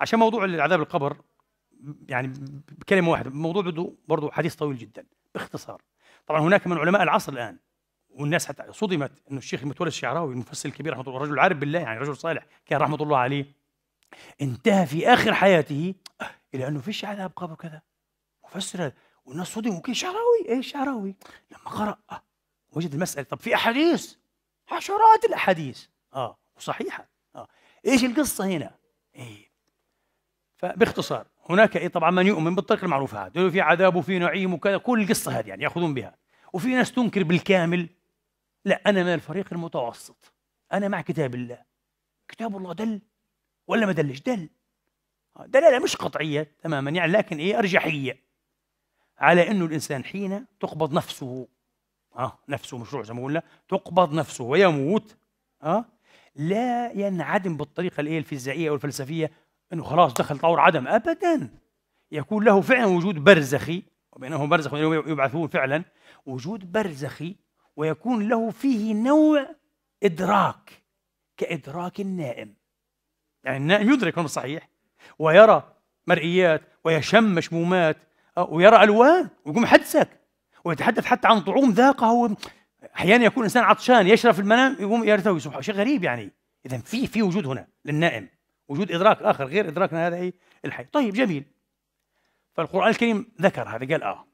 عشان موضوع العذاب القبر يعني بكلمه واحده موضوع بده برضه حديث طويل جدا باختصار طبعا هناك من علماء العصر الان والناس حتى صدمت انه الشيخ المتولي الشعراوي المفسر الكبير رحمه الله رجل عارف بالله يعني رجل صالح كان رحمه الله عليه انتهى في اخر حياته الى انه فيش عذاب قبر كذا مفسر والناس صدموا كيف شعراوي ايه شعراوي لما قرا أه وجد المساله طب في احاديث عشرات الاحاديث اه وصحيحه اه ايش القصه هنا؟ ايه فباختصار هناك ايه طبعا من يؤمن بالطريقه المعروفه هذا في عذاب وفي نعيم وكذا كل القصه هذه يعني ياخذون بها وفي ناس تنكر بالكامل لا انا من الفريق المتوسط انا مع كتاب الله كتاب الله دل ولا ما دلش دل دلاله مش قطعيه تماما يعني لكن ايه ارجحيه على انه الانسان حين تقبض نفسه اه نفسه مشروع زي ما قلنا تقبض نفسه ويموت اه لا ينعدم بالطريقه الايه الفيزيائيه او الفلسفيه أنه خلاص دخل طور عدم أبدا يكون له فعلا وجود برزخي وبينهم برزخ يبعثون فعلا وجود برزخي ويكون له فيه نوع إدراك كإدراك النائم يعني النائم يدرك الأمر صحيح ويرى مرئيات ويشم مشمومات ويرى ألوان ويقوم حدسك ويتحدث حتى عن طعوم ذاقه أحيانا يكون الإنسان عطشان يشرب في المنام يقوم يرتوي سبحان شيء غريب يعني إذا في في وجود هنا للنائم وجود إدراك آخر غير إدراكنا هذا إيه؟ الحي طيب جميل فالقرآن الكريم ذكر هذا قال آه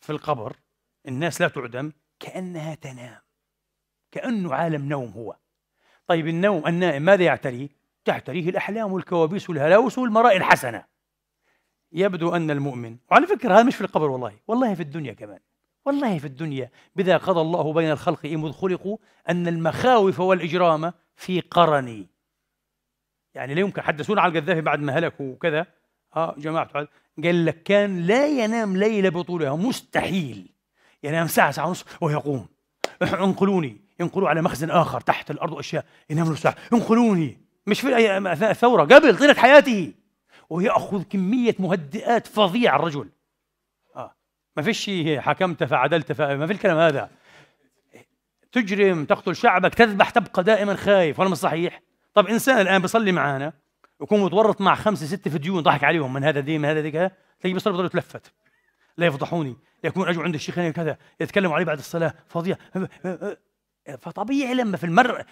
في القبر الناس لا تعدم كأنها تنام كأنه عالم نوم هو طيب النوم النائم ماذا يعتريه؟ تعتريه الأحلام والكوابيس والهلاوس والمراء الحسنة يبدو أن المؤمن وعلى فكرة هذا مش في القبر والله والله في الدنيا كمان والله في الدنيا بذا قضى الله بين الخلق إمذ خلقوا أن المخاوف والإجرام في قرني يعني لا يمكن حدثونا على القذافي بعد ما هلك وكذا اه جماعته قال لك كان لا ينام ليله بطولها مستحيل ينام ساعه ساعه ونص ويقوم انقلوني ينقلوا على مخزن اخر تحت الارض واشياء ينام ساعه انقلوني مش في اثناء الثوره قبل طيله حياته وياخذ كميه مهدئات فظيعه الرجل اه ما فيش حكمت فعدلت ف... ما في الكلام هذا تجرم تقتل شعبك تذبح تبقى دائما خايف ولا مش صحيح طب انسان الان بيصلي معانا ويكون متورط مع خمسه سته ديون ضحك عليهم من هذا دي من هذا كذا تلاقيه بيصلي بضل يتلفت لا يفضحوني يكون اجوا عند الشيخ كذا يتكلموا عليه بعد الصلاه فظيع فطبيعي لما في المرء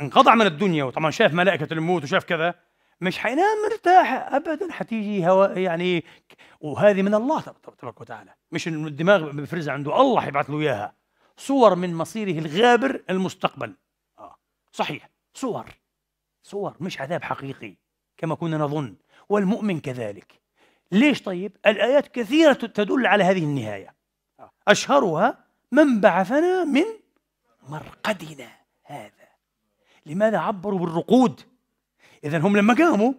انقطع من الدنيا وطبعا شاف ملائكه الموت وشاف كذا مش حينام مرتاح ابدا حتيجي هواء يعني وهذه من الله تبارك وتعالى مش الدماغ بيفرزها عنده الله حيبعث له اياها صور من مصيره الغابر المستقبل اه صحيح صور صور مش عذاب حقيقي كما كنا نظن والمؤمن كذلك ليش طيب؟ الآيات كثيرة تدل على هذه النهاية أشهرها من بعثنا من مرقدنا هذا لماذا عبروا بالرقود؟ إذا هم لما قاموا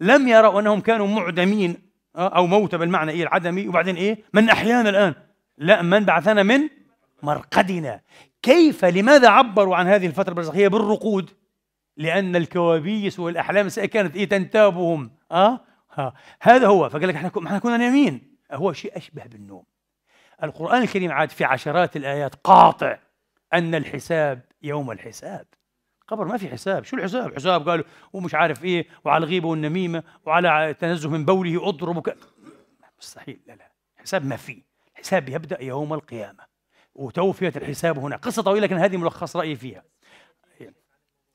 لم يروا أنهم كانوا معدمين آه، أو موتى بالمعنى إيه العدمي وبعدين إيه؟ من أحيانا الآن لا من بعثنا من مرقدنا كيف لماذا عبروا عن هذه الفترة البرزخية بالرقود؟ لأن الكوابيس والأحلام كانت إيه تنتابهم أه؟ ها. هذا هو فقال لك احنا كنا نايمين هو شيء أشبه بالنوم القرآن الكريم عاد في عشرات الآيات قاطع أن الحساب يوم الحساب قبر ما في حساب شو الحساب حساب قالوا ومش عارف ايه وعلى الغيبه والنميمه وعلى تنزه من بوله اضرب وك... مستحيل لا لا حساب ما في الحساب يبدا يوم القيامه وتوفيت الحساب هنا قصه طويله لكن هذه ملخص رايي فيها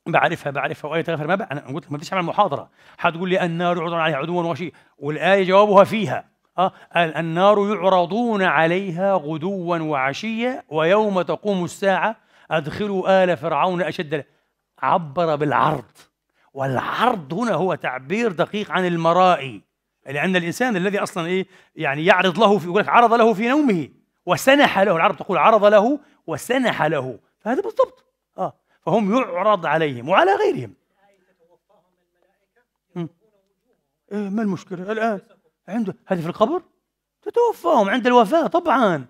بعرفها بعرفها وايه تغفر ما بقى. انا قلت ما بديش اعمل محاضره حتقول لي النار يعرضون عليها عدوا وشيء والايه جوابها فيها اه قال النار يعرضون عليها غدوا وعشيا ويوم تقوم الساعه ادخلوا ال فرعون اشد عبر بالعرض والعرض هنا هو تعبير دقيق عن المرائي لان الانسان الذي اصلا ايه يعني يعرض له في يقول لك عرض له في نومه وسنح له العرب تقول عرض له وسنح له فهذا بالضبط فهم يعرض عليهم وعلى غيرهم إيه ما المشكلة الآن عنده هذه في القبر تتوفاهم عند الوفاة طبعا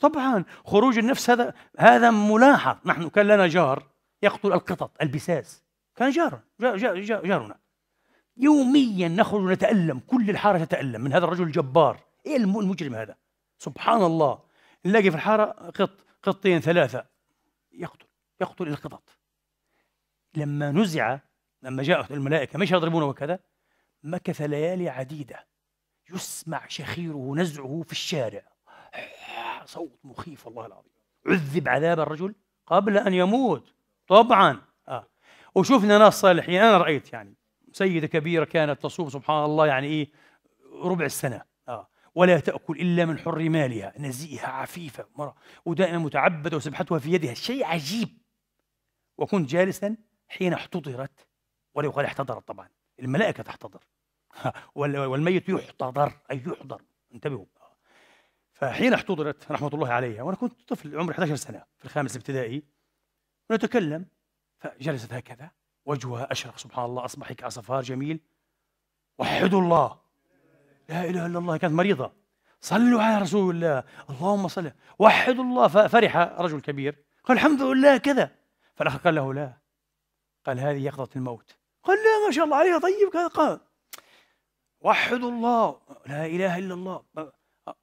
طبعا خروج النفس هذا هذا ملاحظ نحن كان لنا جار يقتل القطط البساس كان جار جار جارنا يوميا نخرج نتألم كل الحارة تتألم من هذا الرجل الجبار إيه المجرم هذا سبحان الله نلاقي في الحارة قط قطين ثلاثة يقتل يقتل القطط لما نزع لما جاءت الملائكة مش يضربونه وكذا مكث ليالي عديدة يسمع شخيره نزعه في الشارع صوت مخيف والله العظيم عذب عذاب الرجل قبل أن يموت طبعا آه. وشفنا ناس صالحين أنا رأيت يعني سيدة كبيرة كانت تصوم سبحان الله يعني إيه ربع السنة آه. ولا تأكل إلا من حر مالها نزيهة عفيفة مرة ودائما متعبدة وسبحتها في يدها شيء عجيب وكنت جالسا حين احتضرت ولا يقال احتضرت طبعا الملائكة تحتضر والميت يحتضر أي يحضر انتبهوا فحين احتضرت رحمة الله عليها وأنا كنت طفل عمري 11 سنة في الخامس ابتدائي ونتكلم فجلست هكذا وجهها أشرق سبحان الله أصبح كأصفار جميل وحدوا الله لا إله إلا الله كانت مريضة صلوا على رسول الله اللهم صل وحدوا الله ففرح رجل كبير قال الحمد لله كذا فالأخ قال له لا قال هذه يقظة الموت قال لا ما شاء الله عليها طيب كذا قال وحدوا الله لا إله إلا الله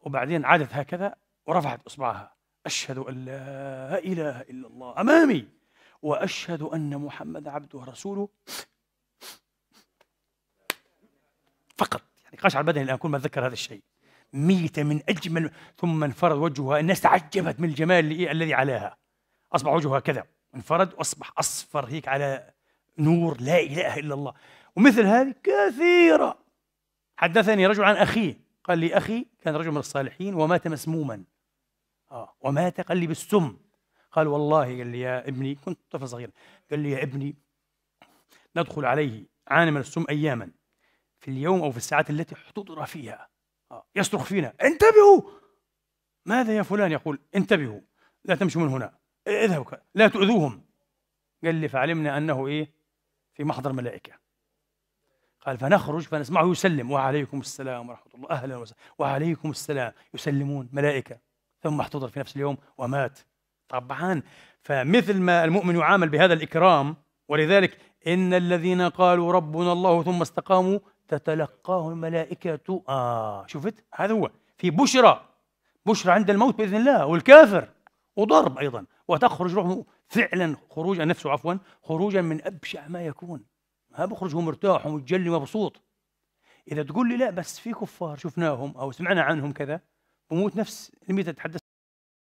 وبعدين عادت هكذا ورفعت إصبعها أشهد أن لا إله إلا الله أمامي وأشهد أن محمد عبده ورسوله فقط يعني قشعر بدني الآن كل ما أتذكر هذا الشيء ميتة من أجمل ثم انفرد وجهها الناس تعجبت من الجمال الذي علاها أصبح وجهها كذا انفرد واصبح اصفر هيك على نور لا اله الا الله ومثل هذه كثيره حدثني رجل عن اخيه قال لي اخي كان رجل من الصالحين ومات مسموما اه ومات قال لي بالسم قال والله قال لي يا ابني كنت طفل صغير قال لي يا ابني ندخل عليه عانى من السم اياما في اليوم او في الساعات التي احتضر فيها آه. يصرخ فينا انتبهوا ماذا يا فلان يقول انتبهوا لا تمشوا من هنا اذهبوا لا تؤذوهم قال لي فعلمنا أنه إيه في محضر ملائكة قال فنخرج فنسمعه يسلم وعليكم السلام ورحمة الله أهلا وسهلا وعليكم السلام يسلمون ملائكة ثم احتضر في نفس اليوم ومات طبعا فمثل ما المؤمن يعامل بهذا الإكرام ولذلك إن الذين قالوا ربنا الله ثم استقاموا تتلقاه الملائكة آه شفت هذا هو في بشرى بشرى عند الموت بإذن الله والكافر وضرب أيضا وتخرج روحه فعلا خروجا نفسه عفوا خروجا من أبشع ما يكون ما بخرج هو مرتاح ومتجلي مبسوط إذا تقول لي لا بس في كفار شفناهم أو سمعنا عنهم كذا بموت نفس لم يتحدث